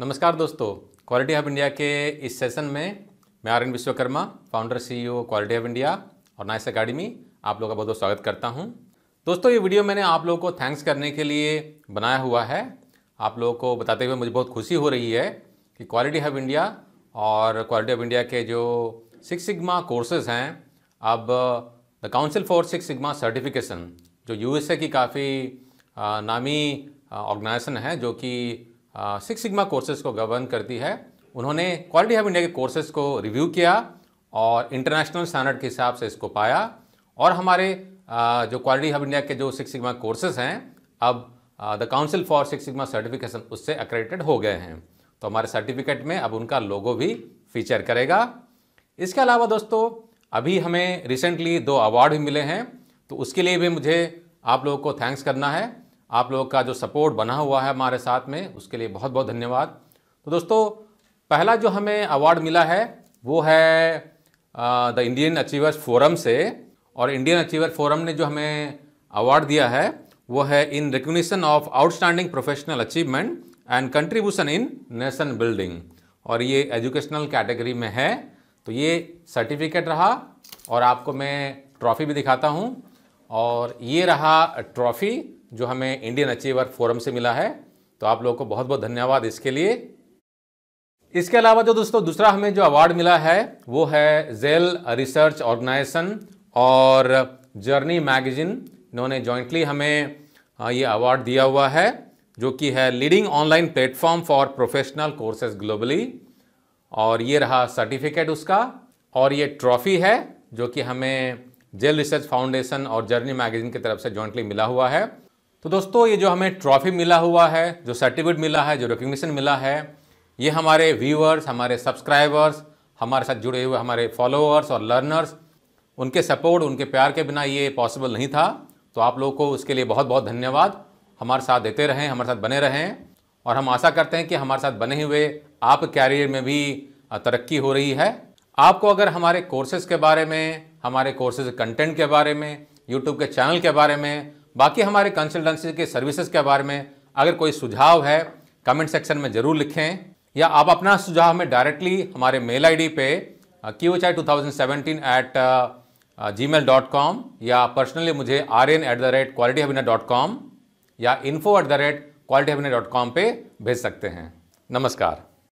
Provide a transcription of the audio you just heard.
नमस्कार दोस्तों quality of India के इस सेशन में मैं Aryan Vishwakarma founder CEO quality of India और नाइस अकेडमी आप लोगों का बहुत बहुत स्वागत करता हूं दोस्तों ये वीडियो मैंने आप लोगों को थैंक्स करने के लिए बनाया हुआ है आप लोगों को बताते हुए मुझे बहुत खुशी हो रही है कि क्वालिटी हब इंडिया और क्वालिटी ऑफ इंडिया के जो सिक्स सिग्मा कोर्सेज़ हैं अब the council for six sigma certification जो यूएसए की काफ़ी नामी ऑर्गेनाइजेशन है जो कि सिक्स सिग्मा कोर्सेज को गवर्न करती है उन्होंने क्वालिटी ऑफ इंडिया के कोर्सेज को रिव्यू किया और इंटरनेशनल स्टैंडर्ड के हिसाब से इसको पाया और हमारे जो क्वालिटी ऑफ इंडिया के जो सिक्स सिग्मा कोर्सेज हैं अब the council for six sigma certification उससे अक्रेडिटेड हो गए हैं तो हमारे सर्टिफिकेट में अब उनका लोगो भी फीचर करेगा इसके अलावा दोस्तों अभी हमें रिसेंटली दो अवार्ड भी मिले हैं तो उसके लिए भी मुझे आप लोगों को थैंक्स करना है आप लोगों का जो सपोर्ट बना हुआ है हमारे साथ में उसके लिए बहुत बहुत धन्यवाद तो दोस्तों पहला जो हमें अवार्ड मिला है वो है द इंडियन अचीवर्स फोरम से और इंडियन अचीवर फोरम ने जो हमें अवार्ड दिया है वो है in recognition of outstanding professional achievement and contribution in nation building और ये एजुकेशनल कैटेगरी में है तो ये सर्टिफिकेट रहा और आपको मैं ट्रॉफी भी दिखाता हूँ और ये रहा ट्रॉफ़ी जो हमें इंडियन अचीवर फोरम से मिला है तो आप लोगों को बहुत बहुत धन्यवाद इसके लिए इसके अलावा जो दोस्तों दूसरा हमें जो अवार्ड मिला है वो है जेल रिसर्च ऑर्गेनाइजेशन और जर्नी मैगजीन इन्होंने जॉइंटली हमें हाँ, ये अवार्ड दिया हुआ है जो कि है leading online platform for professional courses globally और ये रहा सर्टिफिकेट उसका और ये ट्रॉफ़ी है जो कि हमें जेल रिसर्च फाउंडेशन और जर्नी मैगजीन की तरफ से ज्वाइंटली मिला हुआ है तो दोस्तों ये जो हमें ट्रॉफी मिला हुआ है जो सर्टिफिकेट मिला है जो रिकग्निशन मिला है ये हमारे व्यूअर्स हमारे सब्सक्राइबर्स हमारे साथ जुड़े हुए हमारे फॉलोअर्स और लर्नर्स उनके सपोर्ट उनके प्यार के बिना ये पॉसिबल नहीं था तो आप लोगों को उसके लिए बहुत बहुत धन्यवाद हमारे साथ देते रहें हमारे साथ बने रहें और हम आशा करते हैं कि हमारे साथ बने हुए आप कैरियर में भी तरक्की हो रही है आपको अगर हमारे कोर्सेज़ के बारे में हमारे कोर्सेज कंटेंट के बारे में यूट्यूब के चैनल के बारे में बाकी हमारे कंसल्टेंसी के सर्विसेज के बारे में अगर कोई सुझाव है कमेंट सेक्शन में ज़रूर लिखें या आप अपना सुझाव हमें डायरेक्टली हमारे मेल आईडी पे Q H I two thousand seventeen at Gmail dot com या पर्सनली मुझे R N at the rate quality Abhinay dot com या info at the rate quality Abhinay dot com पर भेज सकते हैं नमस्कार